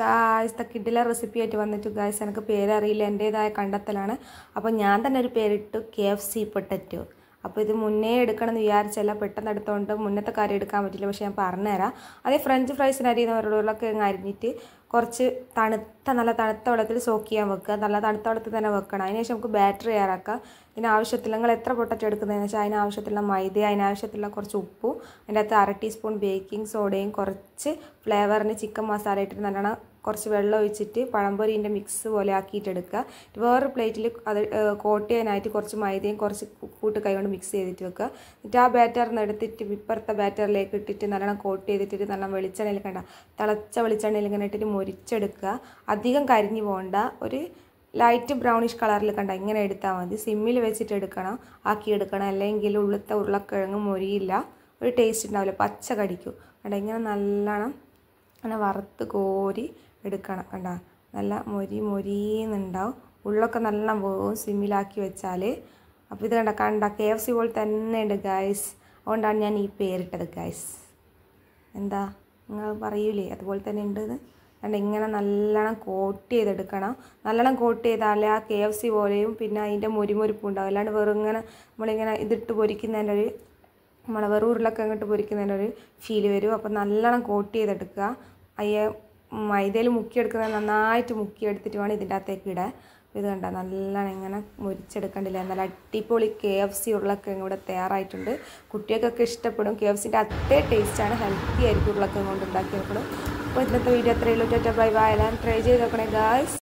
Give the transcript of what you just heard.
ഗായസ്ത കിഡിലെ recipe ആയിട്ട് വന്നിട്ട് guys എനിക്ക് പേരറിയില്ല എൻ്റേതായ കണ്ടെത്തലാണ് അപ്പോൾ ഞാൻ തന്നെ ഒരു പേരിട്ടു കെ എഫ് സി പൊട്ടറ്റോ അപ്പോൾ ഇത് മുന്നേ എടുക്കണമെന്ന് വിചാരിച്ചല്ല പെട്ടെന്ന് എടുത്തുകൊണ്ട് മുന്നത്തെ കാര്യം എടുക്കാൻ പറ്റില്ല പക്ഷേ ഞാൻ പറഞ്ഞുതരാം അതേ ഫ്രഞ്ച് ഫ്രൈസിന് അരിയുന്നവരുടെ ഉരുളക്കിഴങ്ങ് അരിഞ്ഞിട്ട് കുറച്ച് തണുത്ത നല്ല തണുത്ത വെള്ളത്തിൽ സോക്ക് ചെയ്യാൻ വെക്കുക നല്ല തണുത്ത വെള്ളത്തിൽ തന്നെ വെക്കണം അതിനുശേഷം നമുക്ക് ബാറ്ററി തയ്യാറാക്കാം ഇതിനാവശ്യത്തിൽ നിങ്ങൾ എത്ര പൊട്ടറ്റ് എടുക്കുന്നതെന്ന് വെച്ചാൽ അതിനാവശ്യത്തിലുള്ള മൈദ അതിനാവശ്യത്തിലുള്ള കുറച്ച് ഉപ്പും അതിൻ്റെ അകത്ത് അര ടീസ്പൂൺ ബേക്കിംഗ് സോഡയും കുറച്ച് ഫ്ലേവറിന് ചിക്കൻ മസാല ഇട്ടിട്ട് നല്ലോണം കുറച്ച് വെള്ളം ഒഴിച്ചിട്ട് പഴംപൊരിൻ്റെ മിക്സ് പോലെ ആക്കിയിട്ടെടുക്കുക വേറൊരു പ്ലേറ്റിൽ അത് കോട്ട് ചെയ്യാനായിട്ട് കുറച്ച് മൈദയും കുറച്ച് കൂട്ട് കൈകൊണ്ട് മിക്സ് ചെയ്തിട്ട് വെക്കുക എന്നിട്ട് ആ ബാറ്റർ എടുത്തിട്ട് ഇപ്പുറത്തെ ബാറ്ററിലേക്ക് ഇട്ടിട്ട് നല്ലോണം കോട്ട് ചെയ്തിട്ട് നല്ലോണം വെളിച്ചെണ്ണയിൽ കണ്ട തിളച്ച വെളിച്ചെണ്ണയിൽ ഇങ്ങനെ ഇട്ടിട്ട് മുരിച്ചെടുക്കുക അധികം കരിഞ്ഞു പോകണ്ട ഒരു ലൈറ്റ് ബ്രൗണിഷ് കളറിൽ കണ്ട ഇങ്ങനെ എടുത്താൽ മതി സിമ്മിൽ വെച്ചിട്ട് എടുക്കണം ആക്കിയെടുക്കണം അല്ലെങ്കിൽ ഉള്ളത്തെ ഉരുളക്കിഴങ്ങ് മൊരിയില്ല ഒരു ടേസ്റ്റ് ഉണ്ടാവില്ല പച്ച കടിക്കും കണ്ട ഇങ്ങനെ നല്ലോണം അങ്ങനെ വറുത്ത് കോരി എടുക്കണം കണ്ട നല്ല മൊരി മൊരിന്നുണ്ടാവും ഉള്ളൊക്കെ നല്ല പോവും സിമ്മിലാക്കി വെച്ചാൽ അപ്പോൾ ഇത് കണ്ട കണ്ട കെ എഫ് സി പോലെ തന്നെ ഉണ്ട് ഗൈസ് അതുകൊണ്ടാണ് ഞാൻ ഈ പേരിട്ടത് ഗായ്സ് എന്താ നിങ്ങൾ പറയൂലേ അതുപോലെ തന്നെ ഉണ്ടെന്ന് കണ്ട ഇങ്ങനെ നല്ലോണം കോട്ട് ചെയ്തെടുക്കണം നല്ലോണം കോട്ട് ചെയ്താലേ ആ കെ എഫ് സി പോലെയും പിന്നെ അതിൻ്റെ മുരിമുരിപ്പും ഉണ്ടാവും അല്ലാണ്ട് വെറും ഇങ്ങനെ നമ്മളിങ്ങനെ ഇതിട്ട് പൊരിക്കുന്നതിൻ്റെ ഒരു നമ്മളെ വെറും ഉരുളൊക്കെ അങ്ങോട്ട് പൊരിക്കുന്നതിൻ്റെ ഒരു ഫീൽ വരും അപ്പോൾ നല്ലോണം കോട്ട് ചെയ്തെടുക്കുക അയ്യ മൈദയിൽ മുക്കിയെടുക്കുന്ന നന്നായിട്ട് മുക്കിയെടുത്തിട്ട് വേണം ഇതിൻ്റെ അകത്തേക്ക് ഇടാൻ ഇത് കണ്ട നല്ലോണം ഇങ്ങനെ മുരിച്ചെടുക്കണ്ടില്ല നല്ല അടിപൊളി കെ എഫ് സി ഉരുളക്കിഴങ്ങ് ഇവിടെ തയ്യാറായിട്ടുണ്ട് കുട്ടികൾക്കൊക്കെ ഇഷ്ടപ്പെടും കെ എഫ് സിൻ്റെ അത്തേ ടേസ്റ്റാണ് ഹെൽത്തി ആയിരിക്കും ഉരുളക്കിഴങ്ങ് കൊണ്ട് ഉണ്ടാക്കിയപ്പോഴും അപ്പോൾ ഇന്നത്തെ വീഡിയോ അത്രയുള്ളൂ ടറ്റ ബൈ ബൈ എല്ലാം ട്രൈ ചെയ്ത് നോക്കണേ ഗായ്സ്